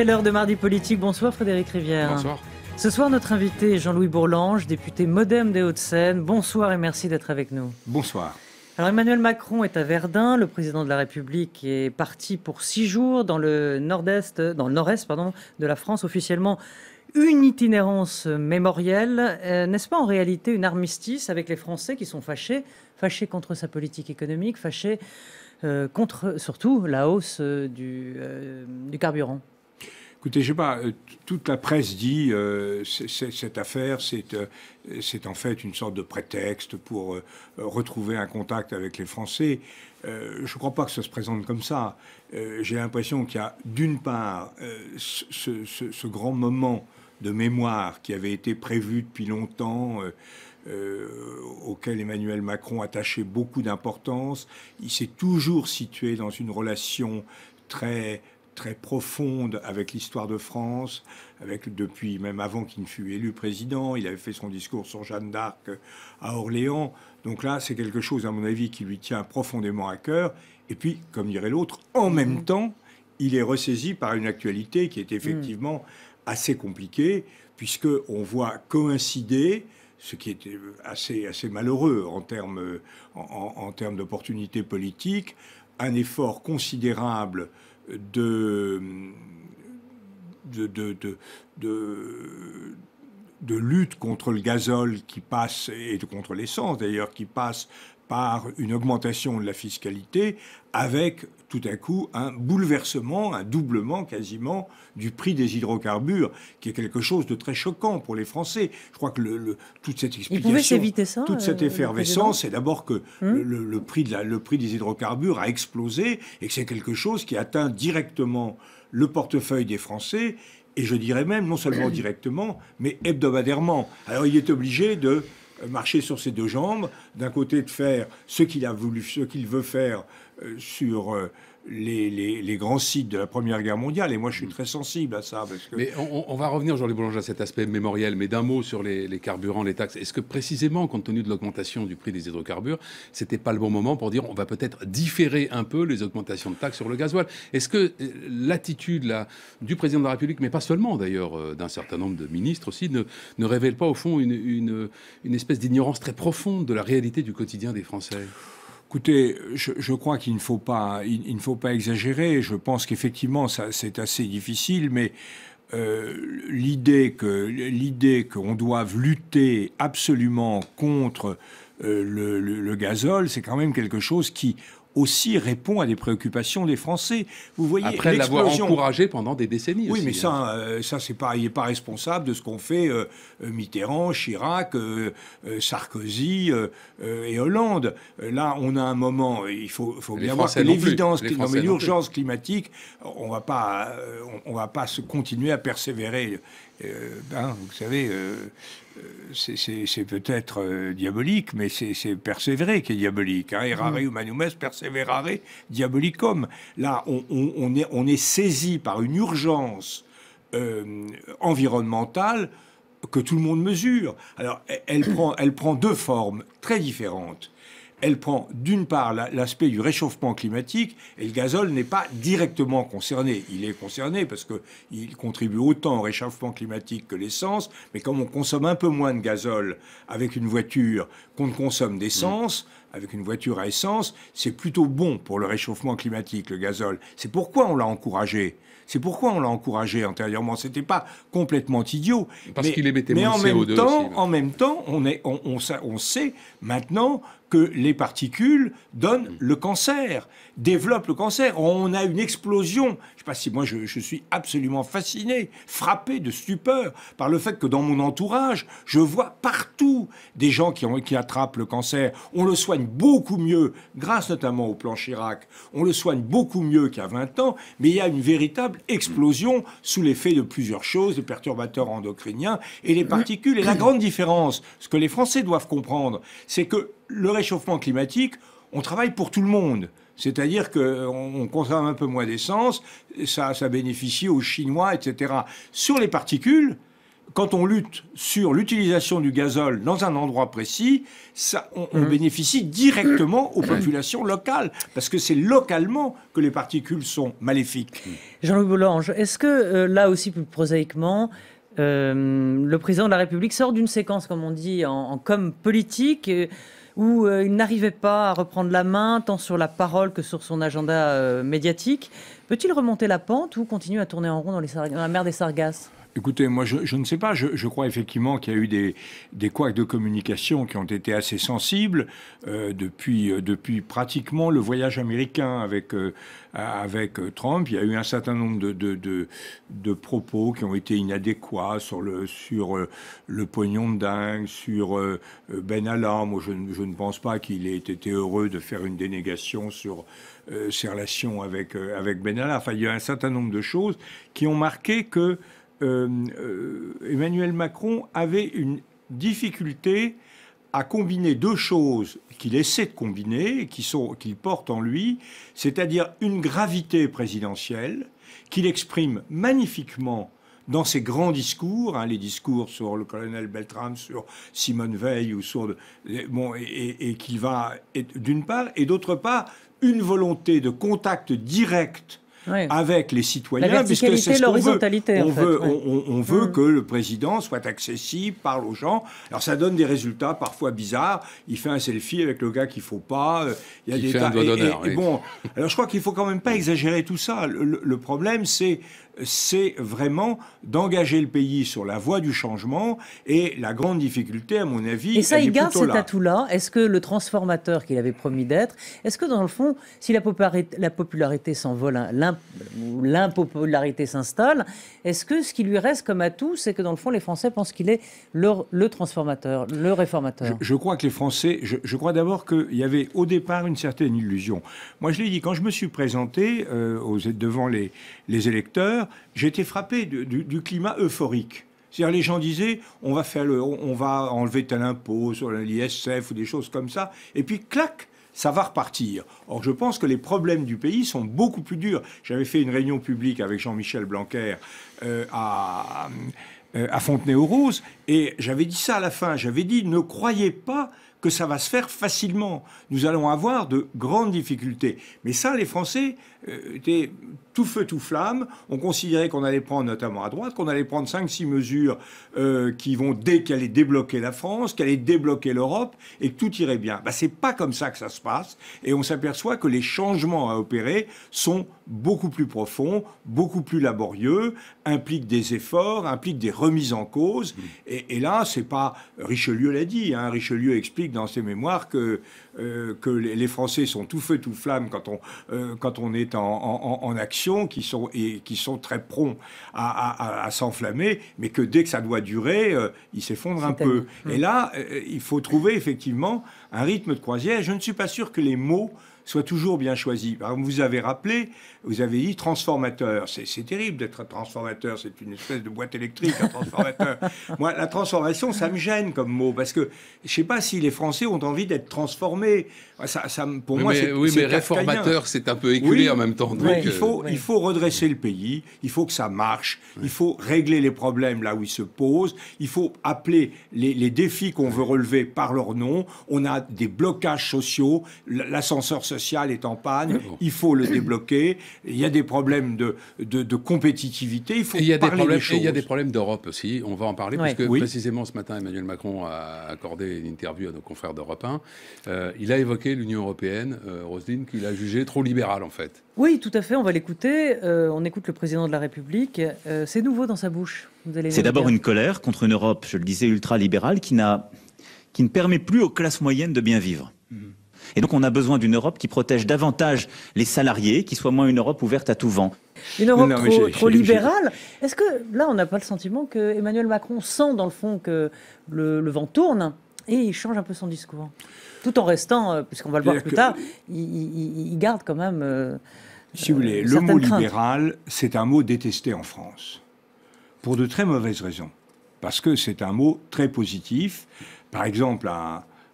C'est l'heure de Mardi Politique. Bonsoir Frédéric Rivière. Bonsoir. Ce soir, notre invité est Jean-Louis Bourlange, député Modem des Hauts-de-Seine. Bonsoir et merci d'être avec nous. Bonsoir. Alors Emmanuel Macron est à Verdun, le président de la République est parti pour six jours dans le nord-est, dans le nord-est pardon, de la France, officiellement une itinérance mémorielle. Euh, n'est-ce pas en réalité une armistice avec les Français qui sont fâchés, fâchés contre sa politique économique, fâchés euh, contre surtout la hausse euh, du carburant Écoutez, je sais pas, euh, toute la presse dit euh, cette affaire, c'est euh, c'est en fait une sorte de prétexte pour euh, retrouver un contact avec les Français. je ne crois pas que ça se présente comme ça. J'ai l'impression qu'il y a d'une part ce, grand moment de mémoire qui avait été prévu depuis longtemps. auquel Emmanuel Macron attachait beaucoup d'importance. Il s'est toujours situé dans une relation très très profonde avec l'histoire de France, avec depuis même avant qu'il ne fût élu président, il avait fait son discours sur Jeanne d'Arc euh, à Orléans. Donc là, c'est quelque chose, à mon avis, qui lui tient profondément à cœur. Et puis, comme dirait l'autre, en mm-hmm. même temps, il est ressaisi par une actualité qui est mm. effectivement assez compliquée, puisque on voit coïncider ce qui était euh, assez, assez malheureux en termes, euh, en, termes d'opportunités politiques, un effort considérable de, de, de, lutte contre le gazole qui passe, et contre l'essence d'ailleurs, qui passe par une augmentation de la fiscalité, avec tout à coup un bouleversement, un doublement quasiment du prix des hydrocarbures, qui est quelque chose de très choquant pour les Français. Je crois que le, toute cette explication, toute cette euh, effervescence, c'est d'abord que hmm le, prix de le prix des hydrocarbures a explosé et que c'est quelque chose qui atteint directement le portefeuille des Français et je dirais même non seulement directement, mais hebdomadairement. Alors il est obligé de marcher sur ses deux jambes, d'un côté de faire ce qu'il a voulu, ce qu'il veut faire euh, sur euh, les, grands sites de la Première Guerre mondiale. Et moi, je suis mm. très sensible à ça. Mais on, va revenir, Jean-Louis Boulanger, à cet aspect mémoriel. Mais d'un mot sur les, carburants, les taxes. Est-ce que précisément, compte tenu de l'augmentation du prix des hydrocarbures, c'était pas le bon moment pour dire on va peut-être différer un peu les augmentations de taxes sur le gasoil Est-ce que euh, l'attitude du président de la République, mais pas seulement d'ailleurs, euh, d'un certain nombre de ministres aussi, ne, révèle pas au fond une espèce d'ignorance très profonde de la réalité du quotidien des Français Écoutez, je, crois qu'il ne faut pas, il, ne faut pas exagérer. Je pense qu'effectivement, c'est assez difficile, mais euh, l'idée que l'idée qu'on doive lutter absolument contre euh, le, le, gazole, c'est quand même quelque chose qui aussi répond à des préoccupations des Français. Vous voyez, après l'avoir encouragé pendant des décennies. Oui, mais hein. ça, euh, ça c'est pas, il n'est pas responsable de ce qu'ont fait euh, euh, Mitterrand, Chirac, Sarkozy et Hollande. Là, on a un moment, il faut, faut bien voir que l'évidence, l'urgence climatique, on va pas, va pas se continuer à persévérer euh, ben, vous savez, euh, euh, c'est peut-être diabolique, mais c'est persévérer qui est diabolique. Hein. Errare mmh. humanum est perseverare diabolicum. Là, on, est, on est saisi par une urgence environnementale que tout le monde mesure. Alors, elle prend, elle prend deux formes très différentes elle prend d'une part l'aspect du réchauffement climatique, et le gazole n'est pas directement concerné. Il est concerné parce qu'il contribue autant au réchauffement climatique que l'essence, mais comme on consomme un peu moins de gazole avec une voiture qu'on ne consomme d'essence, avec une voiture à essence, c'est plutôt bon pour le réchauffement climatique, le gazole. C'est pourquoi on l'a encouragé. C'est pourquoi on l'a encouragé antérieurement. C'était pas complètement idiot. Parce qu'il émettait mais en même temps, en même temps, on, est, on, on sait maintenant que les particules donnent le cancer, développent le cancer. On a une explosion. Je sais pas si moi je, suis absolument fasciné, frappé de stupeur par le fait que dans mon entourage, je vois partout des gens qui, ont, qui attrapent le cancer. On le soigne beaucoup mieux, grâce notamment au plan Chirac, on le soigne beaucoup mieux qu'à 20 ans, mais il y a une véritable explosion sous l'effet de plusieurs choses, les perturbateurs endocriniens et les particules. Et la grande différence, ce que les Français doivent comprendre, c'est que le réchauffement climatique, on travaille pour tout le monde. C'est-à-dire qu'on consomme un peu moins d'essence, ça, ça bénéficie aux Chinois, etc. Sur les particules, quand on lutte sur l'utilisation du gazole dans un endroit précis, ça, on, mmh. bénéficie directement aux populations locales, parce que c'est localement que les particules sont maléfiques. Mmh. Jean-Louis Boulange, est-ce que euh, là aussi, plus prosaïquement, euh, le président de la République sort d'une séquence, comme on dit, en, politique euh, où euh, il n'arrivait pas à reprendre la main, tant sur la parole que sur son agenda euh, médiatique. Peut-il remonter la pente ou continuer à tourner en rond dans la mer des Sargasses Écoutez, moi, je, ne sais pas. Je, crois effectivement qu'il y a eu des, des couacs de communication qui ont été assez sensibles euh, depuis, euh, depuis pratiquement le voyage américain avec, euh, avec Trump. Il y a eu un certain nombre de, de, propos qui ont été inadéquats sur le, sur, le pognon de dingue, sur Ben Allah. Moi, je, ne pense pas qu'il ait été heureux de faire une dénégation sur ses relations avec, avec Ben Enfin, il y a un certain nombre de choses qui ont marqué que euh, euh, Emmanuel Macron avait une difficulté à combiner deux choses qu'il essaie de combiner, qui sont qu'il porte en lui, c'est-à-dire une gravité présidentielle qu'il exprime magnifiquement dans ses grands discours, hein, les discours sur le colonel Beltrame, sur Simone Veil ou sur bon, et, et qu'il va d'une part et d'autre part une volonté de contact direct avec les citoyens, puisque c'est ce On veut, mm. que le président soit accessible, parle aux gens. Alors ça donne des résultats parfois bizarres. Il fait un selfie avec le gars qu'il faut pas. Euh, il y a des fait bon, alors je crois qu'il faut quand même pas mm. exagérer tout ça. le problème, c'est c'est vraiment d'engager le pays sur la voie du changement. Et la grande difficulté, à mon avis, et ça, il garde cet atout-là. Est-ce que le transformateur qu'il avait promis d'être, est-ce que dans le fond, si la popularité, la popularité s'envole, hein, l'impopularité s'installe, est-ce que ce qui lui reste comme atout, c'est que dans le fond, les Français pensent qu'il est le transformateur, le réformateur je, crois que les Français, je, crois d'abord qu'il y avait au départ une certaine illusion. Moi, je l'ai dit, quand je me suis présenté euh, devant les électeurs, j'ai été frappé du, climat euphorique. C'est-à-dire les gens disaient, on va, faire on va enlever tel impôt sur l'ISF ou des choses comme ça, et puis clac, ça va repartir. Or, je pense que les problèmes du pays sont beaucoup plus durs. J'avais fait une réunion publique avec Jean-Michel Blanquer euh, à, euh, à Fontenay-aux-Roses, et j'avais dit ça à la fin, j'avais dit, ne croyez pas que ça va se faire facilement. Nous allons avoir de grandes difficultés. Mais ça, les Français euh, étaient tout feu, tout flamme. On considérait qu'on allait prendre, notamment à droite, qu'on allait prendre 5-6 mesures euh, qui vont dès qu'elle est débloquer la France, qu'elle est débloquer l'Europe et que tout irait bien. Bah, c'est pas comme ça que ça se passe. Et on s'aperçoit que les changements à opérer sont beaucoup plus profonds, beaucoup plus laborieux, impliquent des efforts, impliquent des remises en cause. Mmh. Et, et là, c'est pas... Richelieu l'a dit. Hein, Richelieu explique dans ses mémoires que, euh, que les Français sont tout feu, tout flamme quand on, euh, quand on est en, action, qui sont, et, qui sont très prompts à, s'enflammer, mais que dès que ça doit durer, euh, ils s'effondrent un peu. Et là, mm. il faut trouver effectivement un rythme de croisière. Je ne suis pas sûr que les mots soit toujours bien choisi. vous avez rappelé, vous avez dit transformateur. C'est terrible d'être transformateur, c'est une espèce de boîte électrique, un transformateur. Moi, la transformation, ça me gêne comme mot, parce que je ne sais pas si les Français ont envie d'être transformés. Ah, ça, pour moi, c'est Oui, mais réformateur, c'est un peu éculé en même temps. Donc il, faut, euh, il faut redresser le pays, il faut que ça marche, il faut régler les problèmes là où ils se posent, il faut appeler les, les défis qu'on veut relever par leur nom. On a des blocages sociaux, l'ascenseur social est en panne, il faut le débloquer. Il y a des problèmes de, de, compétitivité, il faut y parler des, problèmes, choses. Et il y a des problèmes d'Europe aussi, on va en parler, parce que précisément ce matin, Emmanuel Macron a accordé une interview à nos confrères d'Europe 1. Euh, il a évoqué l'Union européenne, euh, qu'il a jugé trop libérale en fait. Oui, tout à fait, on va l'écouter. Euh, on écoute le président de la République. Euh, c'est nouveau dans sa bouche. C'est d'abord une colère contre une Europe, je le disais, ultra qui, qui ne permet plus aux classes moyennes de bien vivre. Mhm. Et donc on a besoin d'une Europe qui protège davantage les salariés, qui soit moins une Europe ouverte à tout vent. Une Europe trop, libérale. Est-ce que là, on n'a pas le sentiment que Emmanuel Macron sent dans le fond que le, vent tourne et il change un peu son discours Tout en restant, euh, puisqu'on va le voir plus tard, il, garde quand même. Euh, si vous voulez, euh, le mot libéral, c'est un mot détesté en France, pour de très mauvaises raisons. Parce que c'est un mot très positif. Par exemple,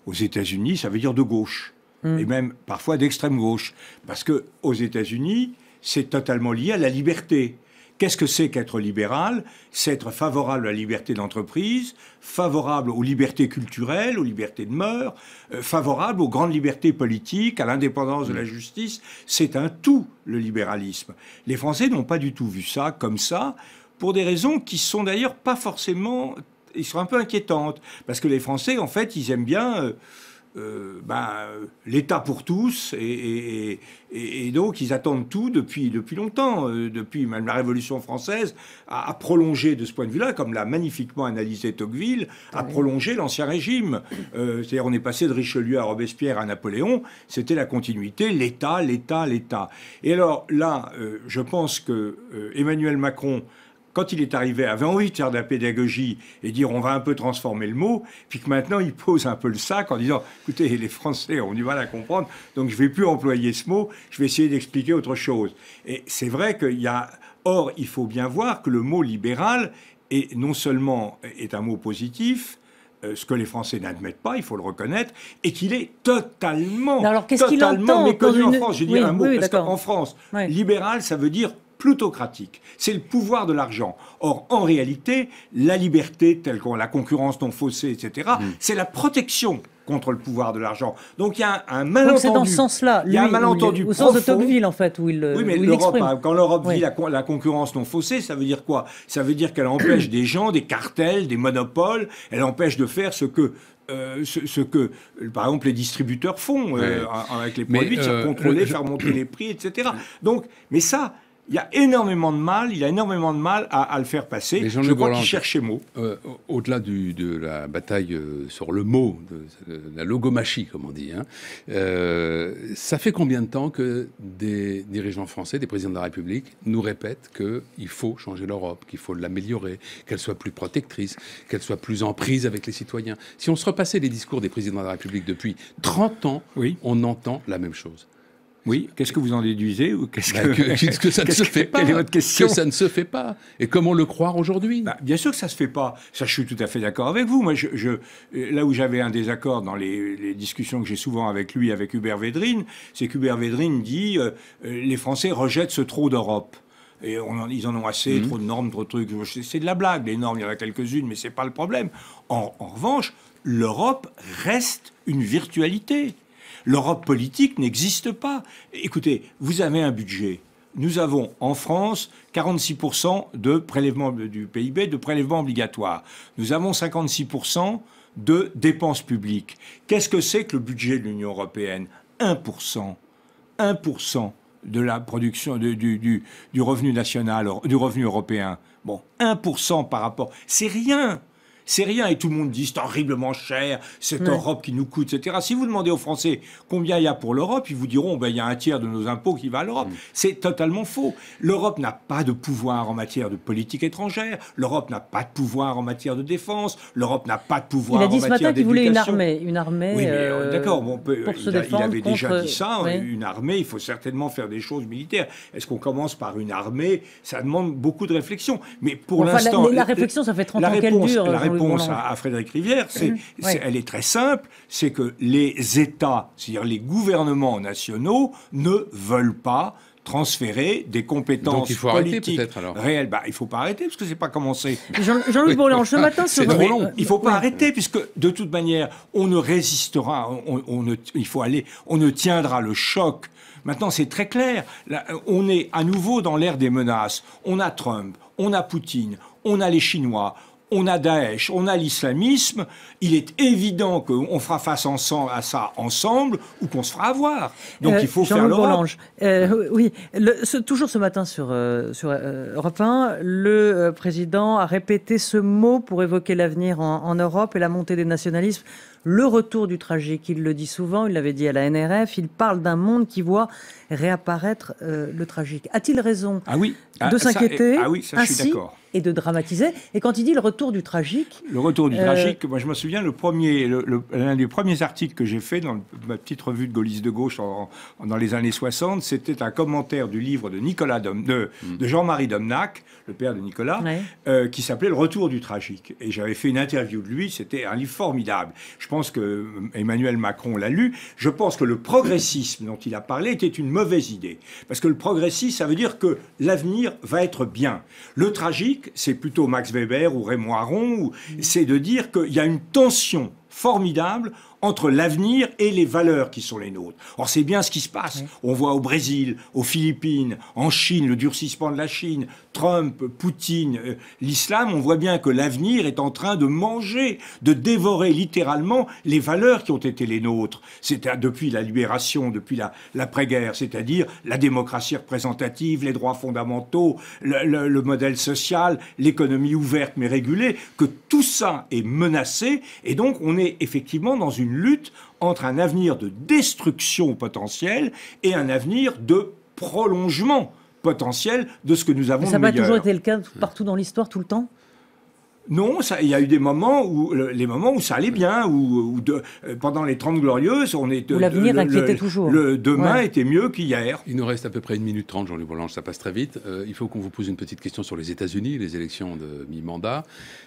aux États-Unis, ça veut dire de gauche. Mm. et même parfois d'extrême gauche. Parce que aux États-Unis, c'est totalement lié à la liberté. Qu'est-ce que c'est qu'être libéral C'est être favorable à la liberté d'entreprise, favorable aux libertés culturelles, aux libertés de mœurs, euh, favorable aux grandes libertés politiques, à l'indépendance de la mm. justice. C'est un tout, le libéralisme. Les Français n'ont pas du tout vu ça comme ça, pour des raisons qui sont d'ailleurs pas forcément... Ils sont un peu inquiétantes, parce que les Français, en fait, ils aiment bien... Euh, euh, ben, euh, l'État pour tous, et, donc ils attendent tout depuis, depuis longtemps, euh, depuis même la Révolution française, à prolonger de ce point de vue-là, comme l'a magnifiquement analysé Tocqueville, à prolonger l'ancien régime. C'est-à-dire on est passé de Richelieu à Robespierre à Napoléon, c'était la continuité, l'État, l'État, l'État. Et alors là, je pense que Emmanuel Macron quand il est arrivé avait envie de faire de la pédagogie et dire on va un peu transformer le mot, puis que maintenant il pose un peu le sac en disant écoutez, les Français ont du mal à comprendre, donc je vais plus employer ce mot, je vais essayer d'expliquer autre chose. Et c'est vrai qu'il y a. Or, il faut bien voir que le mot libéral est non seulement est un mot positif, euh, ce que les Français n'admettent pas, il faut le reconnaître, et qu'il est totalement, alors, totalement méconnu en France. Je dis un mot, qu'en France, libéral, ça veut dire plutocratique. C'est le pouvoir de l'argent. Or, en réalité, la liberté telle qu'on la concurrence non faussée, etc., hmm. c'est la protection contre le pouvoir de l'argent. Donc il y a un, malentendu. C'est dans ce sens-là. Il y a un malentendu. au sens de Tocqueville, en fait, où il. Oui, mais hein, quand l'Europe vit la, concurrence non faussée, ça veut dire quoi Ça veut dire qu'elle empêche des gens, des cartels, des monopoles, elle empêche de faire ce que. Euh, ce, que, par exemple, les distributeurs font euh, avec les produits, de euh, contrôler, faire monter les prix, etc. Donc, mais ça, il y a énormément de mal, il a énormément de mal à, le faire passer. Je crois qu'il cherche ses mots. Euh, euh, au-delà de la bataille euh, sur le mot, la logomachie, comme on dit, hein, ça fait combien de temps que des dirigeants français, des présidents de la République, nous répètent qu'il faut changer l'Europe, qu'il faut l'améliorer, qu'elle soit plus protectrice, qu'elle soit plus en prise avec les citoyens Si on se repassait les discours des présidents de la République depuis 30 ans, on entend la même chose. Oui, qu'est-ce que vous en déduisez ou qu'est-ce bah, que... ça ne se fait pas est votre question ça ne se fait pas. Et comment le croire aujourd'hui bah, Bien sûr que ça ne se fait pas. Ça, je suis tout à fait d'accord avec vous. Moi, là où j'avais un désaccord dans les, discussions que j'ai souvent avec lui, avec Hubert Védrine, c'est qu'Hubert Védrine dit euh, euh, les Français rejettent ce trop d'Europe. Et on ils en ont assez, mhm. trop de normes, trop de trucs. C'est de la blague, les normes, il y en a quelques-unes, mais ce n'est pas le problème. en revanche, l'Europe reste une virtualité. L'Europe politique n'existe pas. Écoutez, vous avez un budget. Nous avons en France 46% de prélèvements du PIB, de prélèvement obligatoire. Nous avons 56% de dépenses publiques. Qu'est-ce que c'est que le budget de l'Union européenne 1%. 1% de la production du, revenu national, du revenu européen. Bon, 1% par rapport. C'est rien c'est rien. Et tout le monde dit c'est horriblement cher, cette Europe qui nous coûte, etc. Si vous demandez aux Français combien il y a pour l'Europe, ils vous diront ben, il y a un tiers de nos impôts qui va à l'Europe. Mm. C'est totalement faux. L'Europe n'a pas de pouvoir en matière de politique étrangère. L'Europe n'a pas de pouvoir en matière de défense. L'Europe n'a pas de pouvoir en matière d'éducation. Il a dit ce matin qu'il voulait une armée. Une armée oui, euh, euh, d'accord, bon, il, avait déjà dit ça. Hein, une armée, il faut certainement faire des choses militaires. Est-ce qu'on commence par une armée Ça demande beaucoup de réflexion. Mais pour l'instant. La, réflexion, ça fait 30 ans qu'elle dure. La réponse à, Frédéric Rivière, c'est, mmh, elle est très simple, c'est que les États, c'est-à-dire les gouvernements nationaux, ne veulent pas transférer des compétences Donc, il faut politiques arrêter, alors. réelles. Bah, il ne faut pas arrêter parce que c'est pas commencé. Jean-Luc Jean ce matin, c'est trop long. Il ne faut pas arrêter puisque de toute manière, on ne résistera. On, ne, il faut aller. On ne tiendra le choc. Maintenant, c'est très clair. on est à nouveau dans l'ère des menaces. On a Trump, on a Poutine, on a les Chinois, on a Daesh, on a l'islamisme, il est évident qu'on fera face ensemble à ça ensemble ou qu'on se fera avoir. Donc euh, il faut faire l'Europe. Euh, oui, le, ce, toujours ce matin sur, euh, sur Europe 1, le président a répété ce mot pour évoquer l'avenir en, en Europe et la montée des nationalismes le retour du tragique. Il le dit souvent, il l'avait dit à la NRF, il parle d'un monde qui voit réapparaître euh, le tragique. A-t-il raison ah oui, de ah, s'inquiéter ah ainsi et de dramatiser Et quand il dit le retour du tragique... Le retour du euh, tragique, moi je me souviens, l'un des premiers articles que j'ai fait dans ma petite revue de gaulliste de gauche dans les années 60, c'était un commentaire du livre de, Nicolas hmm. de, Jean-Marie Domnac, le père de Nicolas, euh, qui s'appelait Le retour du tragique. Et j'avais fait une interview de lui, c'était un livre formidable. Je pense que euh, Emmanuel Macron l'a lu. Je pense que le progressisme dont il a parlé était une mauvaise idée. Parce que le progressisme, ça veut dire que l'avenir va être bien. Le tragique, c'est plutôt Max Weber ou Raymond Aron, mm. c'est de dire qu'il y a une tension formidable entre l'avenir et les valeurs qui sont les nôtres. Or, c'est bien ce qui se passe. On voit au Brésil, aux Philippines, en Chine, le durcissement de la Chine, Trump, Poutine, euh, l'islam, on voit bien que l'avenir est en train de manger, de dévorer littéralement les valeurs qui ont été les nôtres. C'était depuis la libération, depuis l'après-guerre, c'est-à-dire la démocratie représentative, les droits fondamentaux, le, le modèle social, l'économie ouverte mais régulée, que tout ça est menacé et donc on est effectivement dans une lutte entre un avenir de destruction potentielle et un avenir de prolongement potentiel de ce que nous avons. ça n'a pas toujours été le cas partout dans l'histoire, tout le temps non, il y a eu des moments où les moments où ça allait bien, où, euh, pendant les 30 glorieuses, on était. l'avenir inquiétait le, toujours. Le demain était mieux qu'hier. Il nous reste à peu près une minute trente, Jean-Luc Boulange, ça passe très vite. Euh, il faut qu'on vous pose une petite question sur les États-Unis, les élections de mi-mandat.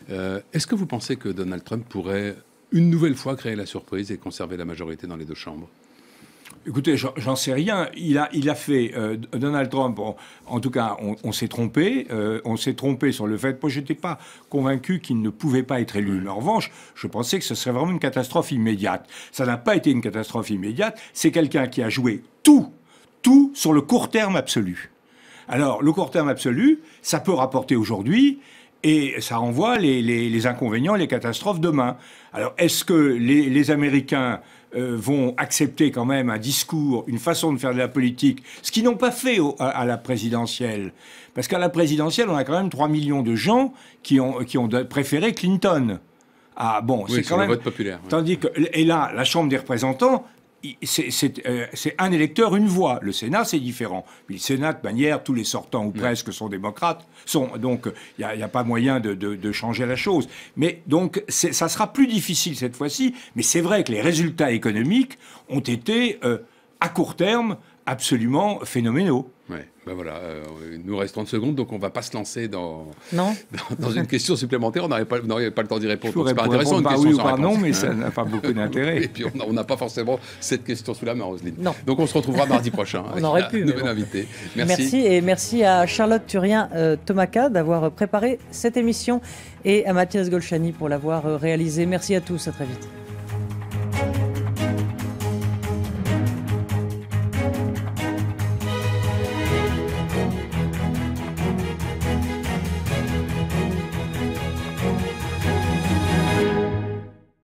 Euh, est-ce que vous pensez que Donald Trump pourrait une nouvelle fois créer la surprise et conserver la majorité dans les deux chambres Écoutez, j'en sais rien. Il a, il a fait euh, Donald Trump. en tout cas, on, s'est trompé. Euh, on s'est trompé sur le fait. Moi, j'étais pas convaincu qu'il ne pouvait pas être élu. en revanche, je pensais que ce serait vraiment une catastrophe immédiate. Ça n'a pas été une catastrophe immédiate. C'est quelqu'un qui a joué tout, tout sur le court terme absolu. Alors, le court terme absolu, ça peut rapporter aujourd'hui et ça renvoie les, inconvénients, les catastrophes demain. Alors, est-ce que les, Américains euh, vont accepter quand même un discours, une façon de faire de la politique, ce qu'ils n'ont pas fait à, la présidentielle. Parce qu'à la présidentielle, on a quand même 3 millions de gens qui ont, qui ont préféré Clinton. Ah bon, c'est quand même. vote populaire. Tandis que et là, la Chambre des représentants, euh, c'est un électeur, une voix. Le Sénat, c'est différent. Mais le Sénat, de manière, tous les sortants ou presque sont démocrates. donc, il n'y a, pas moyen de, changer la chose. Mais donc, ça sera plus difficile cette fois-ci. Mais c'est vrai que les résultats économiques ont été, euh, à court terme, absolument phénoménaux. Ouais, ben voilà, euh, nous reste 30 secondes, donc on ne va pas se lancer dans, dans, une question supplémentaire. On n'aurait pas, pas, le temps d'y répondre. C'est pas intéressant une question oui non, mais ça n'a pas beaucoup d'intérêt. Et puis on n'a pas forcément cette question sous la main, Roselyne. Non. Donc on se retrouvera mardi prochain. on aurait pu. Nouvelle Merci. merci. et merci à Charlotte Turien euh, Tomaka d'avoir préparé cette émission et à Mathias Golchani pour l'avoir euh, réalisée. Merci à tous. À très vite.